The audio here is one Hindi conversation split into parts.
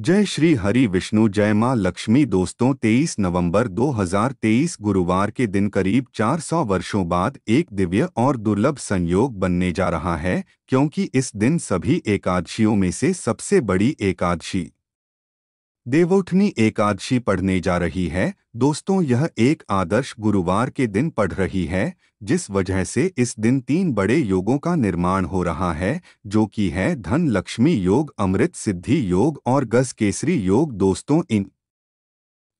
जय श्री हरि विष्णु जय माँ लक्ष्मी दोस्तों 23 नवंबर 2023 गुरुवार के दिन करीब 400 वर्षों बाद एक दिव्य और दुर्लभ संयोग बनने जा रहा है क्योंकि इस दिन सभी एकादशियों में से सबसे बड़ी एकादशी देवोठनी एकादशी पढ़ने जा रही है दोस्तों यह एक आदर्श गुरुवार के दिन पढ़ रही है जिस वजह से इस दिन तीन बड़े योगों का निर्माण हो रहा है जो कि है धन लक्ष्मी योग अमृत सिद्धि योग और गज केसरी योग दोस्तों इन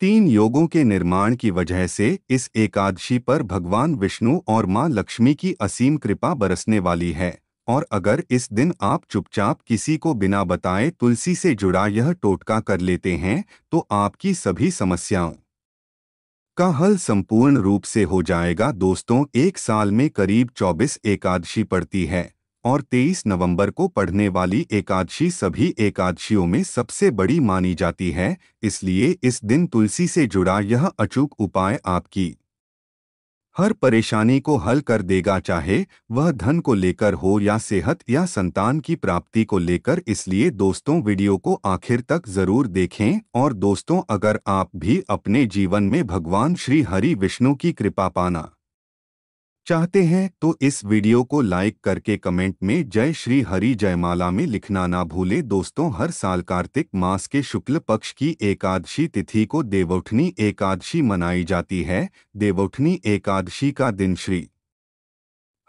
तीन योगों के निर्माण की वजह से इस एकादशी पर भगवान विष्णु और मां लक्ष्मी की असीम कृपा बरसने वाली है और अगर इस दिन आप चुपचाप किसी को बिना बताए तुलसी से जुड़ा यह टोटका कर लेते हैं तो आपकी सभी समस्याओं का हल संपूर्ण रूप से हो जाएगा दोस्तों एक साल में करीब 24 एकादशी पड़ती है और 23 नवंबर को पढ़ने वाली एकादशी सभी एकादशियों में सबसे बड़ी मानी जाती है इसलिए इस दिन तुलसी से जुड़ा यह अचूक उपाय आपकी हर परेशानी को हल कर देगा चाहे वह धन को लेकर हो या सेहत या संतान की प्राप्ति को लेकर इसलिए दोस्तों वीडियो को आखिर तक जरूर देखें और दोस्तों अगर आप भी अपने जीवन में भगवान श्री हरि विष्णु की कृपा पाना चाहते हैं तो इस वीडियो को लाइक करके कमेंट में जय श्री हरि जयमाला में लिखना ना भूले दोस्तों हर साल कार्तिक मास के शुक्ल पक्ष की एकादशी तिथि को देवोठनी एकादशी मनाई जाती है देवोठनी एकादशी का दिन श्री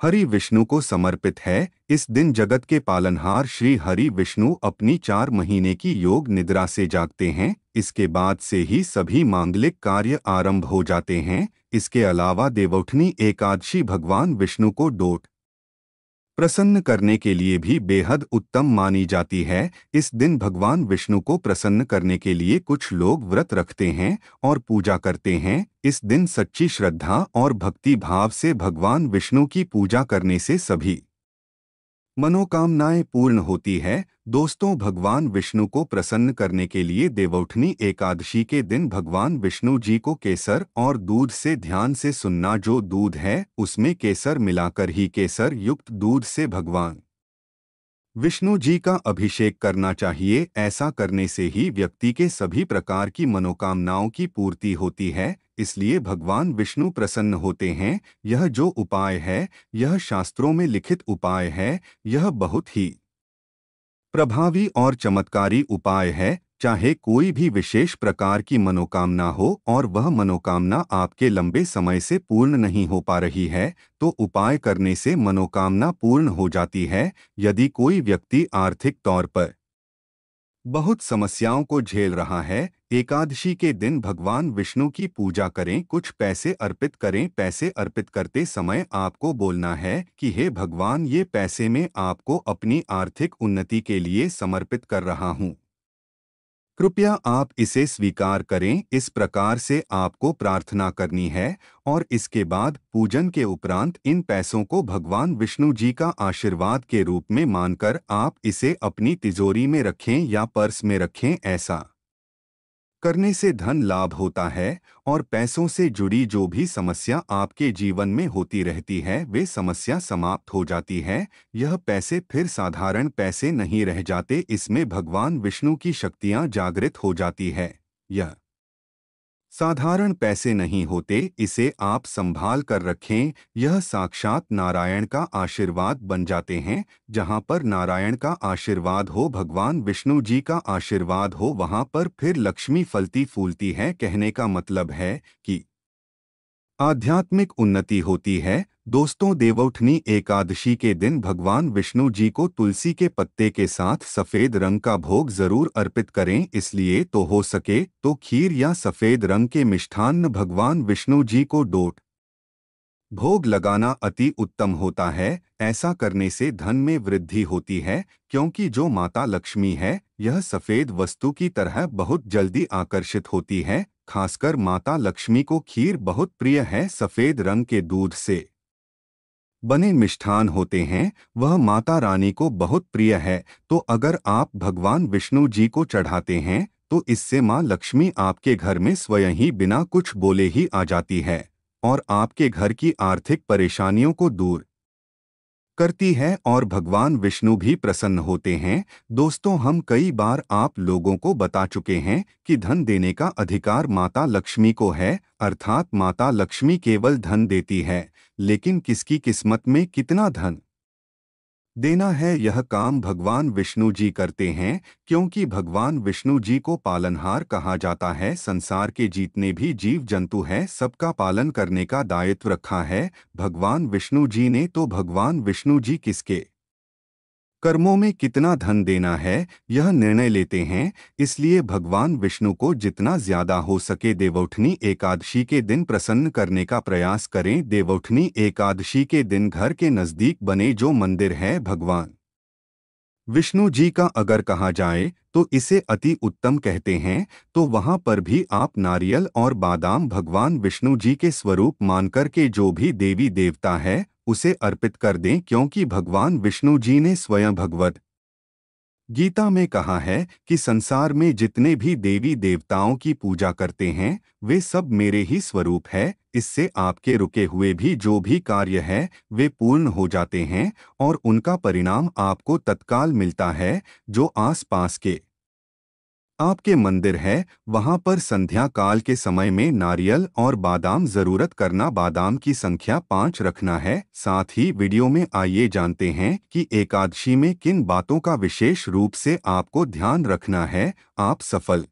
हरि विष्णु को समर्पित है इस दिन जगत के पालनहार श्री हरि विष्णु अपनी चार महीने की योग निद्रा से जागते हैं इसके बाद से ही सभी मांगलिक कार्य आरंभ हो जाते हैं इसके अलावा देवउठनी एकादशी भगवान विष्णु को डोट प्रसन्न करने के लिए भी बेहद उत्तम मानी जाती है इस दिन भगवान विष्णु को प्रसन्न करने के लिए कुछ लोग व्रत रखते हैं और पूजा करते हैं इस दिन सच्ची श्रद्धा और भक्ति भाव से भगवान विष्णु की पूजा करने से सभी मनोकामनाएं पूर्ण होती है दोस्तों भगवान विष्णु को प्रसन्न करने के लिए देवउठनी एकादशी के दिन भगवान विष्णु जी को केसर और दूध से ध्यान से सुनना जो दूध है उसमें केसर मिलाकर ही केसर युक्त दूध से भगवान विष्णु जी का अभिषेक करना चाहिए ऐसा करने से ही व्यक्ति के सभी प्रकार की मनोकामनाओं की पूर्ति होती है इसलिए भगवान विष्णु प्रसन्न होते हैं यह जो उपाय है यह शास्त्रों में लिखित उपाय है यह बहुत ही प्रभावी और चमत्कारी उपाय है चाहे कोई भी विशेष प्रकार की मनोकामना हो और वह मनोकामना आपके लंबे समय से पूर्ण नहीं हो पा रही है तो उपाय करने से मनोकामना पूर्ण हो जाती है यदि कोई व्यक्ति आर्थिक तौर पर बहुत समस्याओं को झेल रहा है एकादशी के दिन भगवान विष्णु की पूजा करें कुछ पैसे अर्पित करें पैसे अर्पित करते समय आपको बोलना है कि हे भगवान ये पैसे मैं आपको अपनी आर्थिक उन्नति के लिए समर्पित कर रहा हूँ कृपया आप इसे स्वीकार करें इस प्रकार से आपको प्रार्थना करनी है और इसके बाद पूजन के उपरांत इन पैसों को भगवान विष्णु जी का आशीर्वाद के रूप में मानकर आप इसे अपनी तिजोरी में रखें या पर्स में रखें ऐसा करने से धन लाभ होता है और पैसों से जुड़ी जो भी समस्या आपके जीवन में होती रहती है वे समस्या समाप्त हो जाती है यह पैसे फिर साधारण पैसे नहीं रह जाते इसमें भगवान विष्णु की शक्तियां जागृत हो जाती है यह साधारण पैसे नहीं होते इसे आप संभाल कर रखें यह साक्षात नारायण का आशीर्वाद बन जाते हैं जहाँ पर नारायण का आशीर्वाद हो भगवान विष्णु जी का आशीर्वाद हो वहाँ पर फिर लक्ष्मी फलती फूलती है कहने का मतलब है कि आध्यात्मिक उन्नति होती है दोस्तों देवउठनी एकादशी के दिन भगवान विष्णु जी को तुलसी के पत्ते के साथ सफ़ेद रंग का भोग जरूर अर्पित करें इसलिए तो हो सके तो खीर या सफ़ेद रंग के मिष्ठान्न भगवान विष्णु जी को डोट भोग लगाना अति उत्तम होता है ऐसा करने से धन में वृद्धि होती है क्योंकि जो माता लक्ष्मी है यह सफ़ेद वस्तु की तरह बहुत जल्दी आकर्षित होती है खासकर माता लक्ष्मी को खीर बहुत प्रिय है सफ़ेद रंग के दूध से बने मिष्ठान होते हैं वह माता रानी को बहुत प्रिय है तो अगर आप भगवान विष्णु जी को चढ़ाते हैं तो इससे माँ लक्ष्मी आपके घर में स्वयं ही बिना कुछ बोले ही आ जाती है और आपके घर की आर्थिक परेशानियों को दूर करती है और भगवान विष्णु भी प्रसन्न होते हैं दोस्तों हम कई बार आप लोगों को बता चुके हैं कि धन देने का अधिकार माता लक्ष्मी को है अर्थात माता लक्ष्मी केवल धन देती है लेकिन किसकी किस्मत में कितना धन देना है यह काम भगवान विष्णु जी करते हैं क्योंकि भगवान विष्णु जी को पालनहार कहा जाता है संसार के जीतने भी जीव जंतु हैं सबका पालन करने का दायित्व रखा है भगवान विष्णु जी ने तो भगवान विष्णु जी किसके कर्मों में कितना धन देना है यह निर्णय लेते हैं इसलिए भगवान विष्णु को जितना ज्यादा हो सके देवउठनी एकादशी के दिन प्रसन्न करने का प्रयास करें देवउठनी एकादशी के दिन घर के नज़दीक बने जो मंदिर है भगवान विष्णु जी का अगर कहा जाए तो इसे अति उत्तम कहते हैं तो वहां पर भी आप नारियल और बादाम भगवान विष्णु जी के स्वरूप मानकर के जो भी देवी देवता है उसे अर्पित कर दें क्योंकि भगवान विष्णु जी ने स्वयं भगवत गीता में कहा है कि संसार में जितने भी देवी देवताओं की पूजा करते हैं वे सब मेरे ही स्वरूप है इससे आपके रुके हुए भी जो भी कार्य है वे पूर्ण हो जाते हैं और उनका परिणाम आपको तत्काल मिलता है जो आसपास के आपके मंदिर है वहाँ पर संध्या काल के समय में नारियल और बादाम ज़रूरत करना बादाम की संख्या पाँच रखना है साथ ही वीडियो में आइए जानते हैं कि एकादशी में किन बातों का विशेष रूप से आपको ध्यान रखना है आप सफल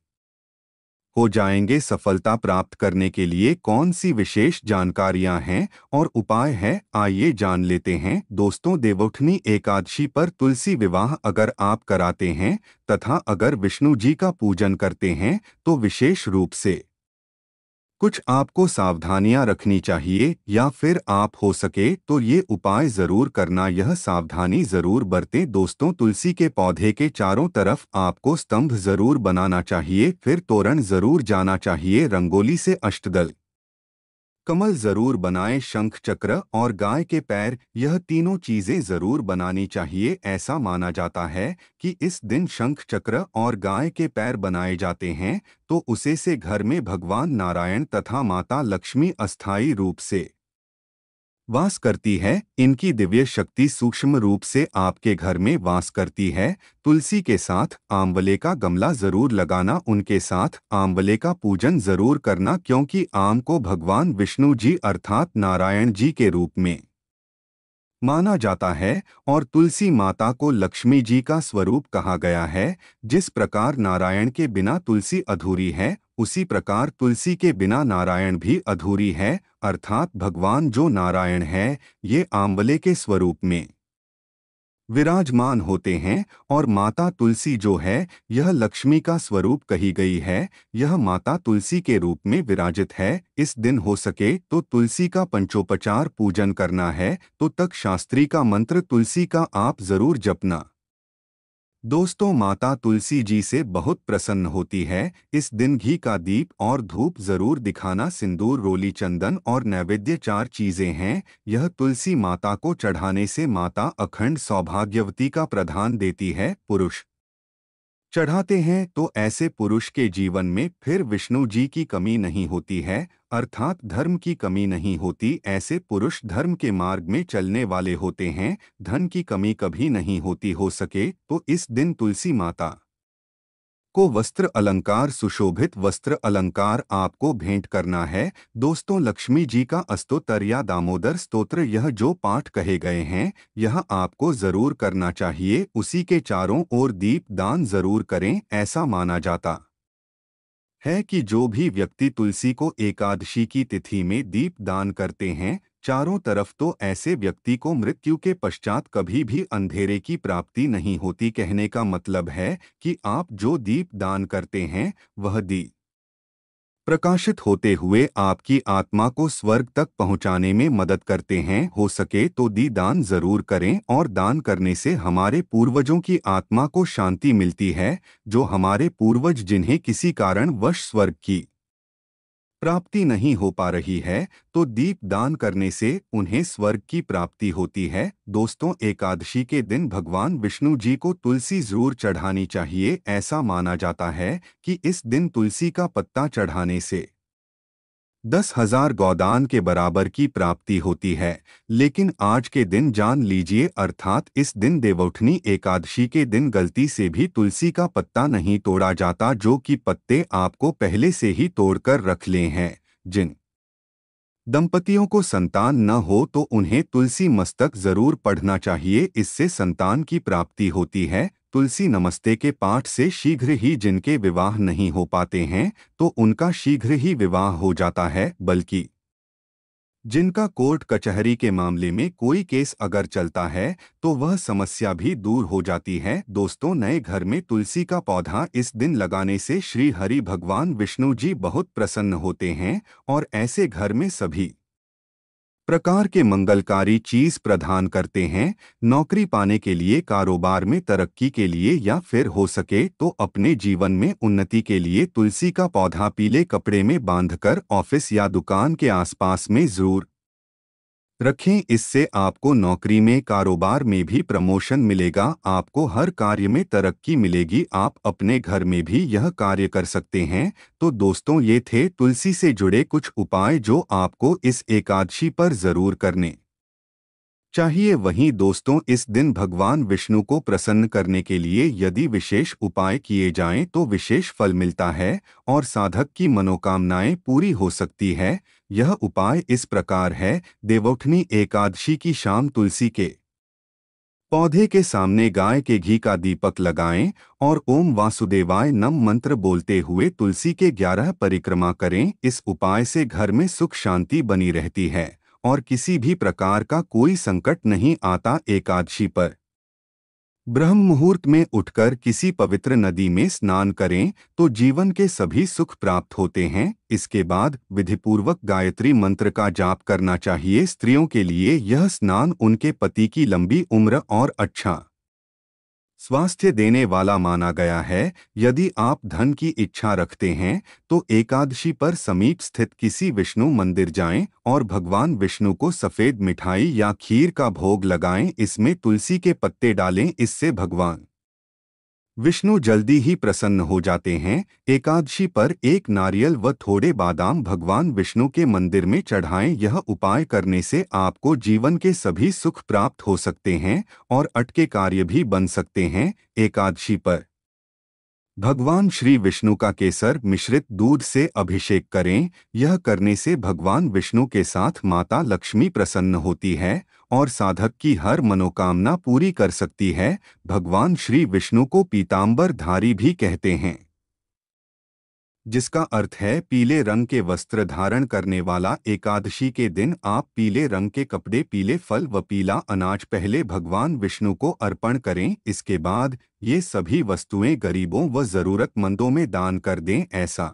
हो जाएंगे सफलता प्राप्त करने के लिए कौन सी विशेष जानकारियां हैं और उपाय हैं आइए जान लेते हैं दोस्तों देवोठनी एकादशी पर तुलसी विवाह अगर आप कराते हैं तथा अगर विष्णु जी का पूजन करते हैं तो विशेष रूप से कुछ आपको सावधानियां रखनी चाहिए या फिर आप हो सके तो ये उपाय ज़रूर करना यह सावधानी ज़रूर बरतें दोस्तों तुलसी के पौधे के चारों तरफ आपको स्तंभ ज़रूर बनाना चाहिए फिर तोरण ज़रूर जाना चाहिए रंगोली से अष्टदल कमल जरूर बनाएं शंख चक्र और गाय के पैर यह तीनों चीजें जरूर बनानी चाहिए ऐसा माना जाता है कि इस दिन शंख चक्र और गाय के पैर बनाए जाते हैं तो उसे से घर में भगवान नारायण तथा माता लक्ष्मी अस्थायी रूप से वास करती है इनकी दिव्य शक्ति सूक्ष्म रूप से आपके घर में वास करती है तुलसी के साथ आंवले का गमला जरूर लगाना उनके साथ आंवले का पूजन जरूर करना क्योंकि आम को भगवान विष्णु जी अर्थात नारायण जी के रूप में माना जाता है और तुलसी माता को लक्ष्मी जी का स्वरूप कहा गया है जिस प्रकार नारायण के बिना तुलसी अधूरी है उसी प्रकार तुलसी के बिना नारायण भी अधूरी है अर्थात भगवान जो नारायण है ये आंवले के स्वरूप में विराजमान होते हैं और माता तुलसी जो है यह लक्ष्मी का स्वरूप कही गई है यह माता तुलसी के रूप में विराजित है इस दिन हो सके तो तुलसी का पंचोपचार पूजन करना है तो तक शास्त्री का मंत्र तुलसी का आप जरूर जपना दोस्तों माता तुलसी जी से बहुत प्रसन्न होती है इस दिन घी का दीप और धूप जरूर दिखाना सिंदूर रोली चंदन और नैवेद्य चार चीजें हैं यह तुलसी माता को चढ़ाने से माता अखंड सौभाग्यवती का प्रधान देती है पुरुष चढ़ाते हैं तो ऐसे पुरुष के जीवन में फिर विष्णु जी की कमी नहीं होती है अर्थात धर्म की कमी नहीं होती ऐसे पुरुष धर्म के मार्ग में चलने वाले होते हैं धन की कमी कभी नहीं होती हो सके तो इस दिन तुलसी माता को वस्त्र अलंकार सुशोभित वस्त्र अलंकार आपको भेंट करना है दोस्तों लक्ष्मी जी का अस्तोत्तर या दामोदर स्तोत्र यह जो पाठ कहे गए हैं यह आपको जरूर करना चाहिए उसी के चारों ओर दीप दान जरूर करें ऐसा माना जाता है कि जो भी व्यक्ति तुलसी को एकादशी की तिथि में दीप दान करते हैं चारों तरफ तो ऐसे व्यक्ति को मृत्यु के पश्चात कभी भी अंधेरे की प्राप्ति नहीं होती कहने का मतलब है कि आप जो दीप दान करते हैं वह दीप प्रकाशित होते हुए आपकी आत्मा को स्वर्ग तक पहुंचाने में मदद करते हैं हो सके तो दी दान जरूर करें और दान करने से हमारे पूर्वजों की आत्मा को शांति मिलती है जो हमारे पूर्वज जिन्हें किसी कारण वश स्वर्ग की प्राप्ति नहीं हो पा रही है तो दीप दान करने से उन्हें स्वर्ग की प्राप्ति होती है दोस्तों एकादशी के दिन भगवान विष्णु जी को तुलसी जरूर चढ़ानी चाहिए ऐसा माना जाता है कि इस दिन तुलसी का पत्ता चढ़ाने से दस हजार गौदान के बराबर की प्राप्ति होती है लेकिन आज के दिन जान लीजिए अर्थात इस दिन देवउठनी एकादशी के दिन गलती से भी तुलसी का पत्ता नहीं तोड़ा जाता जो कि पत्ते आपको पहले से ही तोड़कर रख ले हैं जिन दंपतियों को संतान न हो तो उन्हें तुलसी मस्तक जरूर पढ़ना चाहिए इससे संतान की प्राप्ति होती है तुलसी नमस्ते के पाठ से शीघ्र ही जिनके विवाह नहीं हो पाते हैं तो उनका शीघ्र ही विवाह हो जाता है बल्कि जिनका कोर्ट कचहरी के मामले में कोई केस अगर चलता है तो वह समस्या भी दूर हो जाती है दोस्तों नए घर में तुलसी का पौधा इस दिन लगाने से श्री हरि भगवान विष्णु जी बहुत प्रसन्न होते हैं और ऐसे घर में सभी प्रकार के मंगलकारी चीज प्रदान करते हैं नौकरी पाने के लिए कारोबार में तरक्की के लिए या फिर हो सके तो अपने जीवन में उन्नति के लिए तुलसी का पौधा पीले कपड़े में बांधकर ऑफिस या दुकान के आसपास में जरूर रखें इससे आपको नौकरी में कारोबार में भी प्रमोशन मिलेगा आपको हर कार्य में तरक्की मिलेगी आप अपने घर में भी यह कार्य कर सकते हैं तो दोस्तों ये थे तुलसी से जुड़े कुछ उपाय जो आपको इस एकादशी पर ज़रूर करने चाहिए वहीं दोस्तों इस दिन भगवान विष्णु को प्रसन्न करने के लिए यदि विशेष उपाय किए जाएं तो विशेष फल मिलता है और साधक की मनोकामनाएं पूरी हो सकती है यह उपाय इस प्रकार है देवोठनी एकादशी की शाम तुलसी के पौधे के सामने गाय के घी का दीपक लगाएं और ओम वासुदेवाय नम मंत्र बोलते हुए तुलसी के ग्यारह परिक्रमा करें इस उपाय से घर में सुख शांति बनी रहती है और किसी भी प्रकार का कोई संकट नहीं आता एकादशी पर ब्रह्म मुहूर्त में उठकर किसी पवित्र नदी में स्नान करें तो जीवन के सभी सुख प्राप्त होते हैं इसके बाद विधिपूर्वक गायत्री मंत्र का जाप करना चाहिए स्त्रियों के लिए यह स्नान उनके पति की लंबी उम्र और अच्छा स्वास्थ्य देने वाला माना गया है यदि आप धन की इच्छा रखते हैं तो एकादशी पर समीप स्थित किसी विष्णु मंदिर जाएं और भगवान विष्णु को सफ़ेद मिठाई या खीर का भोग लगाएं इसमें तुलसी के पत्ते डालें इससे भगवान विष्णु जल्दी ही प्रसन्न हो जाते हैं एकादशी पर एक नारियल व थोड़े बादाम भगवान विष्णु के मंदिर में चढ़ाएं यह उपाय करने से आपको जीवन के सभी सुख प्राप्त हो सकते हैं और अटके कार्य भी बन सकते हैं एकादशी पर भगवान श्री विष्णु का केसर मिश्रित दूध से अभिषेक करें यह करने से भगवान विष्णु के साथ माता लक्ष्मी प्रसन्न होती है और साधक की हर मनोकामना पूरी कर सकती है भगवान श्री विष्णु को पीताम्बर धारी भी कहते हैं जिसका अर्थ है पीले रंग के वस्त्र धारण करने वाला एकादशी के दिन आप पीले रंग के कपड़े पीले फल व पीला अनाज पहले भगवान विष्णु को अर्पण करें इसके बाद ये सभी वस्तुएं गरीबों व जरूरतमंदों में दान कर दें ऐसा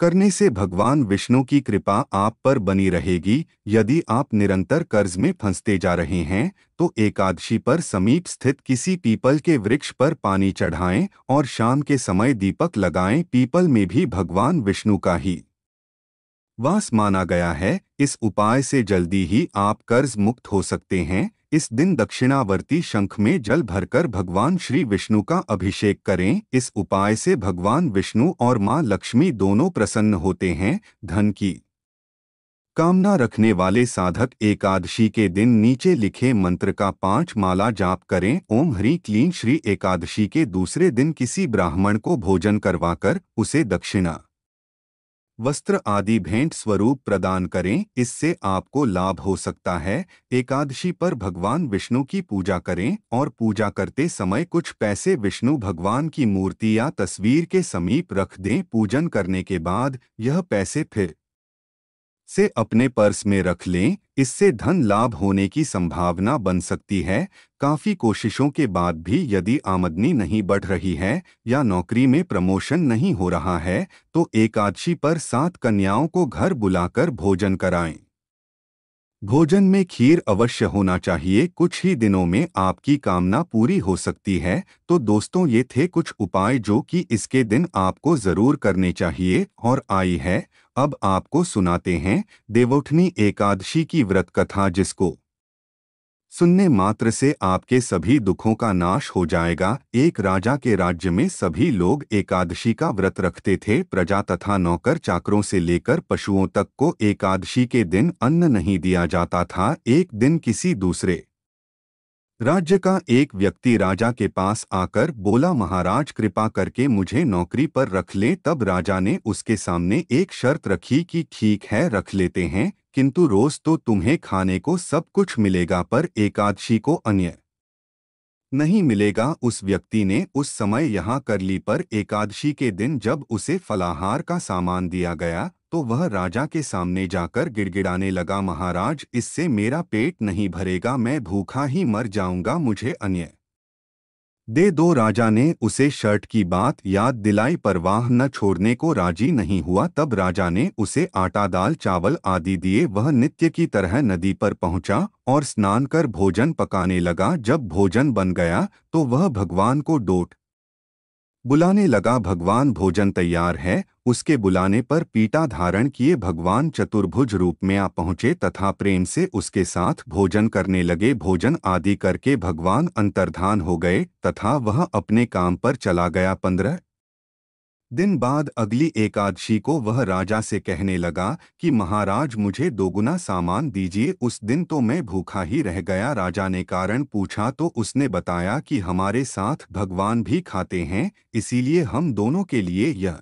करने से भगवान विष्णु की कृपा आप पर बनी रहेगी यदि आप निरंतर कर्ज में फंसते जा रहे हैं तो एकादशी पर समीप स्थित किसी पीपल के वृक्ष पर पानी चढ़ाएं और शाम के समय दीपक लगाएं पीपल में भी भगवान विष्णु का ही वास माना गया है इस उपाय से जल्दी ही आप कर्ज मुक्त हो सकते हैं इस दिन दक्षिणावर्ती शंख में जल भरकर भगवान श्री विष्णु का अभिषेक करें इस उपाय से भगवान विष्णु और मां लक्ष्मी दोनों प्रसन्न होते हैं धन की कामना रखने वाले साधक एकादशी के दिन नीचे लिखे मंत्र का पांच माला जाप करें ओम ह्री क्लीन श्री एकादशी के दूसरे दिन किसी ब्राह्मण को भोजन करवाकर उसे दक्षिणा वस्त्र आदि भेंट स्वरूप प्रदान करें इससे आपको लाभ हो सकता है एकादशी पर भगवान विष्णु की पूजा करें और पूजा करते समय कुछ पैसे विष्णु भगवान की मूर्ति या तस्वीर के समीप रख दें पूजन करने के बाद यह पैसे फिर से अपने पर्स में रख लें इससे धन लाभ होने की संभावना बन सकती है काफ़ी कोशिशों के बाद भी यदि आमदनी नहीं बढ़ रही है या नौकरी में प्रमोशन नहीं हो रहा है तो एकादशी पर सात कन्याओं को घर बुलाकर भोजन कराएं भोजन में खीर अवश्य होना चाहिए कुछ ही दिनों में आपकी कामना पूरी हो सकती है तो दोस्तों ये थे कुछ उपाय जो कि इसके दिन आपको ज़रूर करने चाहिए और आई है अब आपको सुनाते हैं देवोठनी एकादशी की व्रत कथा जिसको सुनने मात्र से आपके सभी दुखों का नाश हो जाएगा एक राजा के राज्य में सभी लोग एकादशी का व्रत रखते थे प्रजा तथा नौकर चाकरों से लेकर पशुओं तक को एकादशी के दिन अन्न नहीं दिया जाता था एक दिन किसी दूसरे राज्य का एक व्यक्ति राजा के पास आकर बोला महाराज कृपा करके मुझे नौकरी पर रख ले तब राजा ने उसके सामने एक शर्त रखी कि ठीक है रख लेते हैं किंतु रोज तो तुम्हें खाने को सब कुछ मिलेगा पर एकादशी को अन्य नहीं मिलेगा उस व्यक्ति ने उस समय यहाँ कर ली पर एकादशी के दिन जब उसे फलाहार का सामान दिया गया तो वह राजा के सामने जाकर गिड़गिड़ाने लगा महाराज इससे मेरा पेट नहीं भरेगा मैं भूखा ही मर जाऊंगा मुझे अन्य दे दो राजा ने उसे शर्ट की बात याद दिलाई पर वाह न छोड़ने को राजी नहीं हुआ तब राजा ने उसे आटा दाल चावल आदि दिए वह नित्य की तरह नदी पर पहुंचा और स्नान कर भोजन पकाने लगा जब भोजन बन गया तो वह भगवान को डोट बुलाने लगा भगवान भोजन तैयार है उसके बुलाने पर पीटा धारण किए भगवान चतुर्भुज रूप में आ पहुँचे तथा प्रेम से उसके साथ भोजन करने लगे भोजन आदि करके भगवान अंतर्धान हो गए तथा वह अपने काम पर चला गया पंद्रह दिन बाद अगली एकादशी को वह राजा से कहने लगा कि महाराज मुझे दोगुना सामान दीजिए उस दिन तो मैं भूखा ही रह गया राजा ने कारण पूछा तो उसने बताया कि हमारे साथ भगवान भी खाते हैं इसीलिए हम दोनों के लिए यह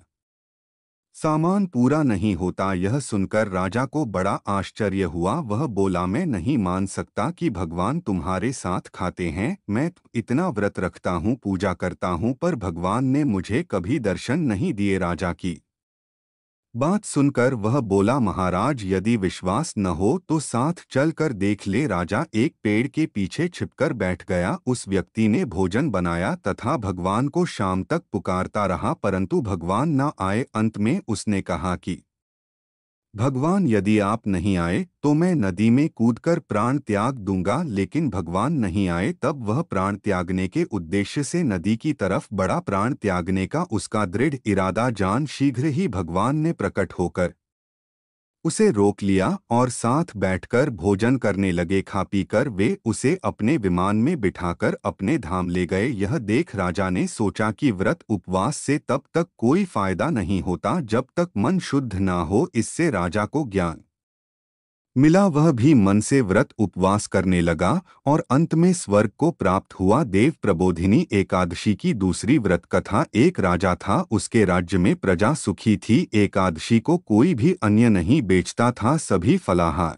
सामान पूरा नहीं होता यह सुनकर राजा को बड़ा आश्चर्य हुआ वह बोला मैं नहीं मान सकता कि भगवान तुम्हारे साथ खाते हैं मैं इतना व्रत रखता हूँ पूजा करता हूँ पर भगवान ने मुझे कभी दर्शन नहीं दिए राजा की बात सुनकर वह बोला महाराज यदि विश्वास न हो तो साथ चलकर देख ले राजा एक पेड़ के पीछे छिपकर बैठ गया उस व्यक्ति ने भोजन बनाया तथा भगवान को शाम तक पुकारता रहा परंतु भगवान न आए अंत में उसने कहा कि भगवान यदि आप नहीं आए तो मैं नदी में कूदकर प्राण त्याग दूंगा लेकिन भगवान नहीं आए तब वह प्राण त्यागने के उद्देश्य से नदी की तरफ बड़ा प्राण त्यागने का उसका दृढ़ इरादा जान शीघ्र ही भगवान ने प्रकट होकर उसे रोक लिया और साथ बैठकर भोजन करने लगे खा पी कर वे उसे अपने विमान में बिठाकर अपने धाम ले गए यह देख राजा ने सोचा कि व्रत उपवास से तब तक कोई फायदा नहीं होता जब तक मन शुद्ध ना हो इससे राजा को ज्ञान मिला वह भी मन से व्रत उपवास करने लगा और अंत में स्वर्ग को प्राप्त हुआ देव प्रबोधिनी एकादशी की दूसरी व्रत कथा एक राजा था उसके राज्य में प्रजा सुखी थी एकादशी को कोई भी अन्य नहीं बेचता था सभी फलाहार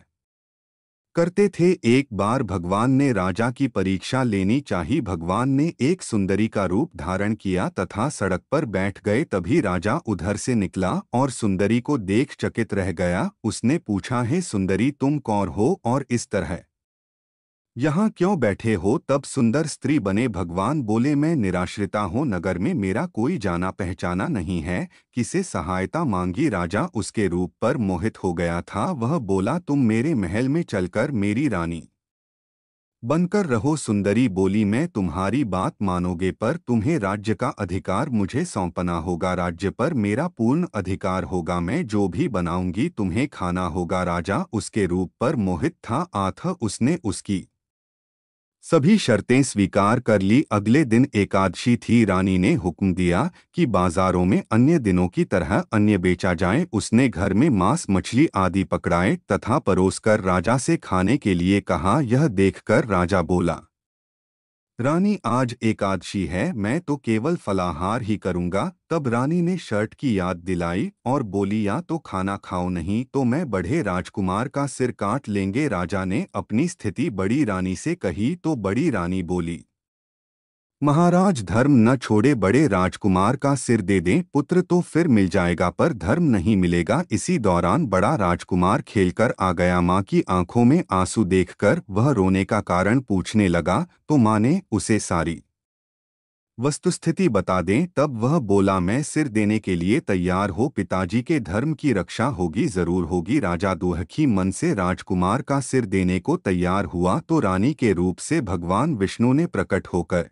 करते थे एक बार भगवान ने राजा की परीक्षा लेनी चाही भगवान ने एक सुंदरी का रूप धारण किया तथा सड़क पर बैठ गए तभी राजा उधर से निकला और सुंदरी को देख चकित रह गया उसने पूछा है सुंदरी तुम कौन हो और इस तरह यहाँ क्यों बैठे हो तब सुंदर स्त्री बने भगवान बोले मैं निराश्रिता हूँ नगर में मेरा कोई जाना पहचाना नहीं है किसे सहायता मांगी राजा उसके रूप पर मोहित हो गया था वह बोला तुम मेरे महल में चलकर मेरी रानी बनकर रहो सुंदरी बोली मैं तुम्हारी बात मानोगे पर तुम्हें राज्य का अधिकार मुझे सौंपना होगा राज्य पर मेरा पूर्ण अधिकार होगा मैं जो भी बनाऊंगी तुम्हें खाना होगा राजा उसके रूप पर मोहित था आथ उसने उसकी सभी शर्तें स्वीकार कर ली अगले दिन एकादशी थी रानी ने हुक्म दिया कि बाजारों में अन्य दिनों की तरह अन्य बेचा जाए उसने घर में मांस मछली आदि पकड़ाए तथा परोसकर राजा से खाने के लिए कहा यह देखकर राजा बोला रानी आज एकादशी है मैं तो केवल फलाहार ही करूंगा तब रानी ने शर्ट की याद दिलाई और बोली या तो खाना खाओ नहीं तो मैं बढ़े राजकुमार का सिर काट लेंगे राजा ने अपनी स्थिति बड़ी रानी से कही तो बड़ी रानी बोली महाराज धर्म न छोड़े बड़े राजकुमार का सिर दे दें पुत्र तो फिर मिल जाएगा पर धर्म नहीं मिलेगा इसी दौरान बड़ा राजकुमार खेलकर आ गया माँ की आंखों में आंसू देखकर वह रोने का कारण पूछने लगा तो माँ ने उसे सारी वस्तुस्थिति बता दें तब वह बोला मैं सिर देने के लिए तैयार हो पिताजी के धर्म की रक्षा होगी जरूर होगी राजा दोहखी मन से राजकुमार का सिर देने को तैयार हुआ तो रानी के रूप से भगवान विष्णु ने प्रकट होकर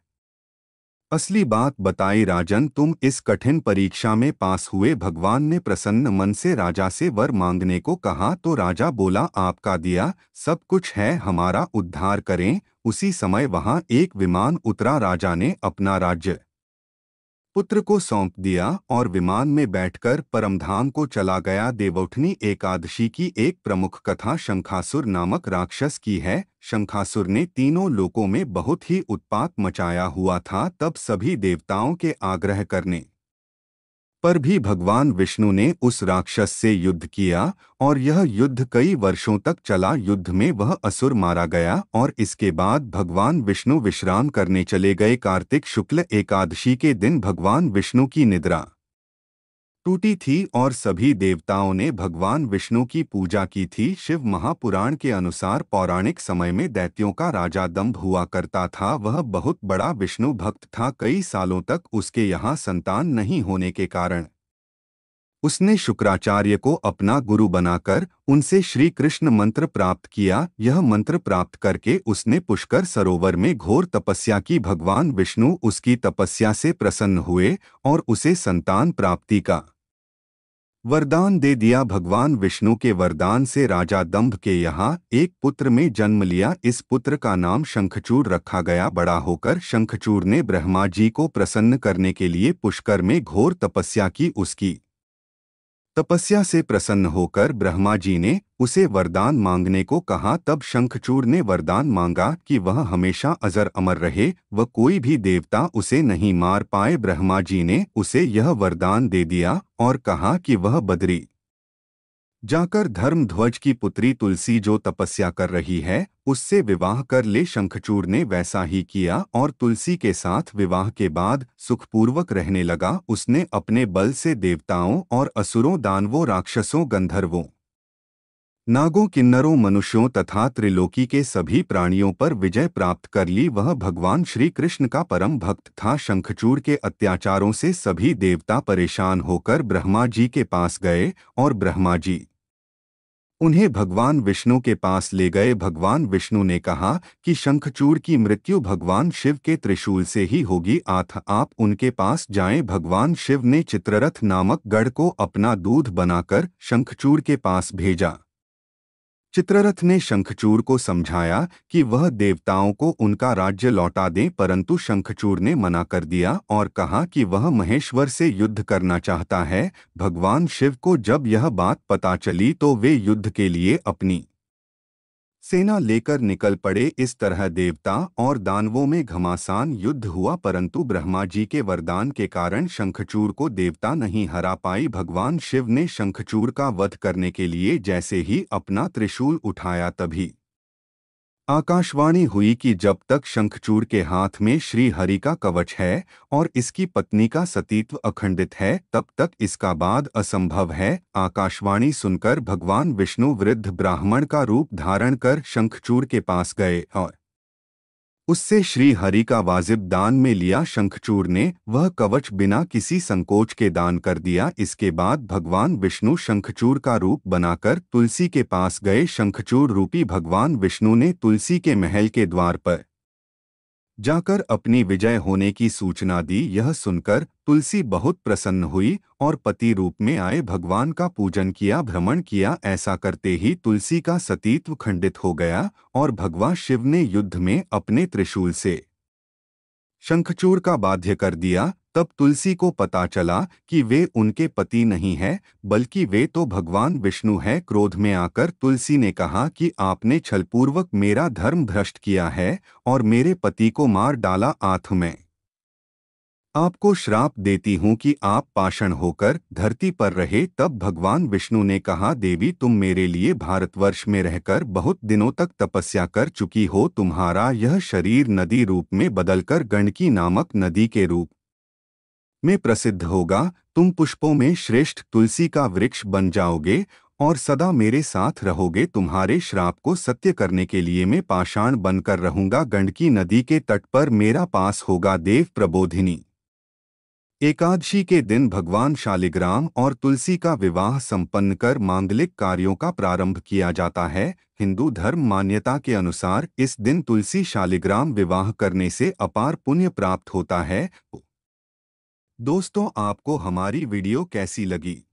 असली बात बताई राजन तुम इस कठिन परीक्षा में पास हुए भगवान ने प्रसन्न मन से राजा से वर मांगने को कहा तो राजा बोला आपका दिया सब कुछ है हमारा उद्धार करें उसी समय वहां एक विमान उतरा राजा ने अपना राज्य पुत्र को सौंप दिया और विमान में बैठकर परमधाम को चला गया देवउठनी एकादशी की एक प्रमुख कथा शंखासुर नामक राक्षस की है शंखासुर ने तीनों लोकों में बहुत ही उत्पात मचाया हुआ था तब सभी देवताओं के आग्रह करने पर भी भगवान विष्णु ने उस राक्षस से युद्ध किया और यह युद्ध कई वर्षों तक चला युद्ध में वह असुर मारा गया और इसके बाद भगवान विष्णु विश्राम करने चले गए कार्तिक शुक्ल एकादशी के दिन भगवान विष्णु की निद्रा टूटी थी और सभी देवताओं ने भगवान विष्णु की पूजा की थी शिव महापुराण के अनुसार पौराणिक समय में दैत्यों का राजा दम्भ हुआ करता था वह बहुत बड़ा विष्णु भक्त था कई सालों तक उसके यहाँ संतान नहीं होने के कारण उसने शुक्राचार्य को अपना गुरु बनाकर उनसे श्री कृष्ण मंत्र प्राप्त किया यह मंत्र प्राप्त करके उसने पुष्कर सरोवर में घोर तपस्या की भगवान विष्णु उसकी तपस्या से प्रसन्न हुए और उसे संतान प्राप्ति का वरदान दे दिया भगवान विष्णु के वरदान से राजा दंभ के यहाँ एक पुत्र में जन्म लिया इस पुत्र का नाम शंखचूर रखा गया बड़ा होकर शंखचूर ने ब्रह्मा जी को प्रसन्न करने के लिए पुष्कर में घोर तपस्या की उसकी तपस्या से प्रसन्न होकर ब्रह्मा जी ने उसे वरदान मांगने को कहा तब शंखचूर ने वरदान मांगा कि वह हमेशा अजर अमर रहे व कोई भी देवता उसे नहीं मार पाए ब्रह्मा जी ने उसे यह वरदान दे दिया और कहा कि वह बदरी जाकर धर्मध्वज की पुत्री तुलसी जो तपस्या कर रही है उससे विवाह कर ले शंखचूर ने वैसा ही किया और तुलसी के साथ विवाह के बाद सुखपूर्वक रहने लगा उसने अपने बल से देवताओं और असुरों दानवों राक्षसों गंधर्वों नागों किन्नरों मनुष्यों तथा त्रिलोकी के सभी प्राणियों पर विजय प्राप्त कर ली वह भगवान श्री कृष्ण का परम भक्त था शंखचूर के अत्याचारों से सभी देवता परेशान होकर ब्रह्मा जी के पास गए और ब्रह्मा जी उन्हें भगवान विष्णु के पास ले गए भगवान विष्णु ने कहा कि शंखचूर की मृत्यु भगवान शिव के त्रिशूल से ही होगी आथ आप उनके पास जाएं भगवान शिव ने चित्ररथ नामक गढ़ को अपना दूध बनाकर शंखचूर के पास भेजा चित्ररथ ने शंखचूर को समझाया कि वह देवताओं को उनका राज्य लौटा दें परंतु शंखचूर ने मना कर दिया और कहा कि वह महेश्वर से युद्ध करना चाहता है भगवान शिव को जब यह बात पता चली तो वे युद्ध के लिए अपनी सेना लेकर निकल पड़े इस तरह देवता और दानवों में घमासान युद्ध हुआ परंतु ब्रह्मा जी के वरदान के कारण शंखचूर को देवता नहीं हरा पाई भगवान शिव ने शंखचूर का वध करने के लिए जैसे ही अपना त्रिशूल उठाया तभी आकाशवाणी हुई कि जब तक शंखचूर के हाथ में श्री हरि का कवच है और इसकी पत्नी का सतीत्व अखंडित है तब तक इसका बाद असंभव है आकाशवाणी सुनकर भगवान विष्णु वृद्ध ब्राह्मण का रूप धारण कर शंखचूर के पास गए और उससे श्री हरि का वाजिब दान में लिया शंखचूर ने वह कवच बिना किसी संकोच के दान कर दिया इसके बाद भगवान विष्णु शंखचूर का रूप बनाकर तुलसी के पास गए शंखचूर रूपी भगवान विष्णु ने तुलसी के महल के द्वार पर जाकर अपनी विजय होने की सूचना दी यह सुनकर तुलसी बहुत प्रसन्न हुई और पति रूप में आए भगवान का पूजन किया भ्रमण किया ऐसा करते ही तुलसी का सतीत्व खंडित हो गया और भगवान शिव ने युद्ध में अपने त्रिशूल से शंखचूर का बाध्य कर दिया तब तुलसी को पता चला कि वे उनके पति नहीं हैं बल्कि वे तो भगवान विष्णु हैं क्रोध में आकर तुलसी ने कहा कि आपने छलपूर्वक मेरा धर्म भ्रष्ट किया है और मेरे पति को मार डाला आथ में आपको श्राप देती हूँ कि आप पाषण होकर धरती पर रहे तब भगवान विष्णु ने कहा देवी तुम मेरे लिए भारतवर्ष में रहकर बहुत दिनों तक तपस्या कर चुकी हो तुम्हारा यह शरीर नदी रूप में बदलकर गंडकी नामक नदी के रूप में प्रसिद्ध होगा तुम पुष्पों में श्रेष्ठ तुलसी का वृक्ष बन जाओगे और सदा मेरे साथ रहोगे तुम्हारे श्राप को सत्य करने के लिए मैं पाषाण बनकर रहूंगा गंडकी नदी के तट पर मेरा पास होगा देव प्रबोधिनी एकादशी के दिन भगवान शालिग्राम और तुलसी का विवाह संपन्न कर मांगलिक कार्यों का प्रारंभ किया जाता है हिंदू धर्म मान्यता के अनुसार इस दिन तुलसी शालिग्राम विवाह करने से अपार पुण्य प्राप्त होता है दोस्तों आपको हमारी वीडियो कैसी लगी